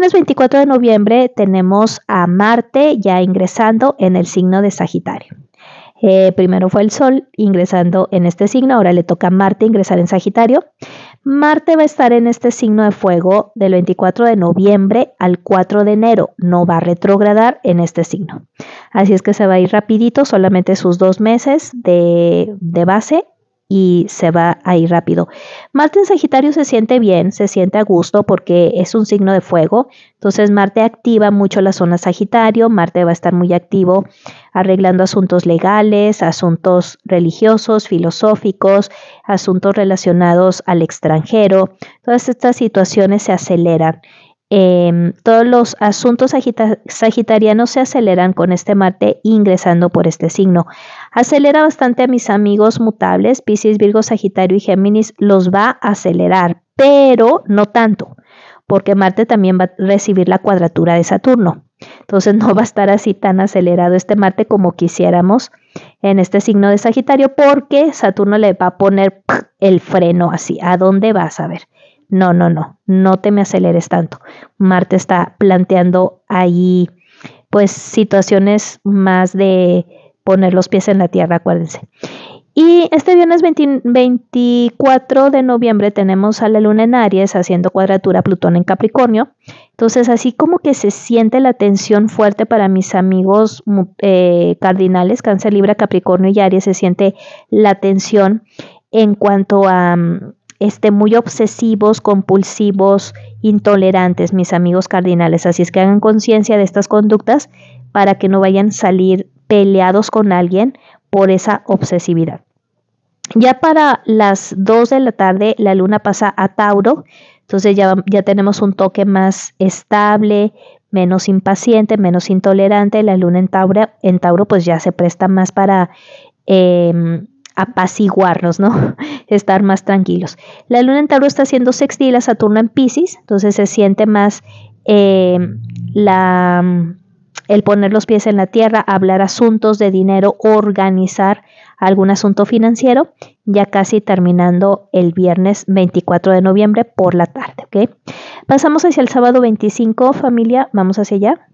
lunes 24 de noviembre tenemos a Marte ya ingresando en el signo de Sagitario. Eh, primero fue el Sol ingresando en este signo, ahora le toca a Marte ingresar en Sagitario. Marte va a estar en este signo de fuego del 24 de noviembre al 4 de enero, no va a retrogradar en este signo. Así es que se va a ir rapidito, solamente sus dos meses de, de base y se va ahí rápido. Marte en Sagitario se siente bien, se siente a gusto porque es un signo de fuego. Entonces Marte activa mucho la zona Sagitario, Marte va a estar muy activo arreglando asuntos legales, asuntos religiosos, filosóficos, asuntos relacionados al extranjero. Todas estas situaciones se aceleran Em, todos los asuntos sagitarianos se aceleran con este Marte ingresando por este signo. Acelera bastante a mis amigos mutables, Pisces, Virgo, Sagitario y Géminis, los va a acelerar, pero no tanto, porque Marte también va a recibir la cuadratura de Saturno. Entonces no va a estar así tan acelerado este Marte como quisiéramos en este signo de Sagitario, porque Saturno le va a poner el freno así. ¿A dónde vas a ver? no, no, no, no te me aceleres tanto. Marte está planteando ahí, pues, situaciones más de poner los pies en la tierra, acuérdense. Y este viernes 24 de noviembre tenemos a la luna en Aries haciendo cuadratura Plutón en Capricornio. Entonces, así como que se siente la tensión fuerte para mis amigos eh, cardinales, Cáncer, Libra, Capricornio y Aries, se siente la tensión en cuanto a mm, este, muy obsesivos, compulsivos, intolerantes, mis amigos cardinales. Así es que hagan conciencia de estas conductas para que no vayan a salir peleados con alguien por esa obsesividad. Ya para las 2 de la tarde la luna pasa a Tauro, entonces ya, ya tenemos un toque más estable, menos impaciente, menos intolerante. La luna en Tauro, en Tauro pues ya se presta más para em, apaciguarnos, ¿no? estar más tranquilos. La luna en Tauro está haciendo sextil a Saturno en Pisces, entonces se siente más eh, el poner los pies en la tierra, hablar asuntos de dinero, organizar algún asunto financiero, ya casi terminando el viernes 24 de noviembre por la tarde. Pasamos hacia el sábado 25, familia, vamos hacia allá.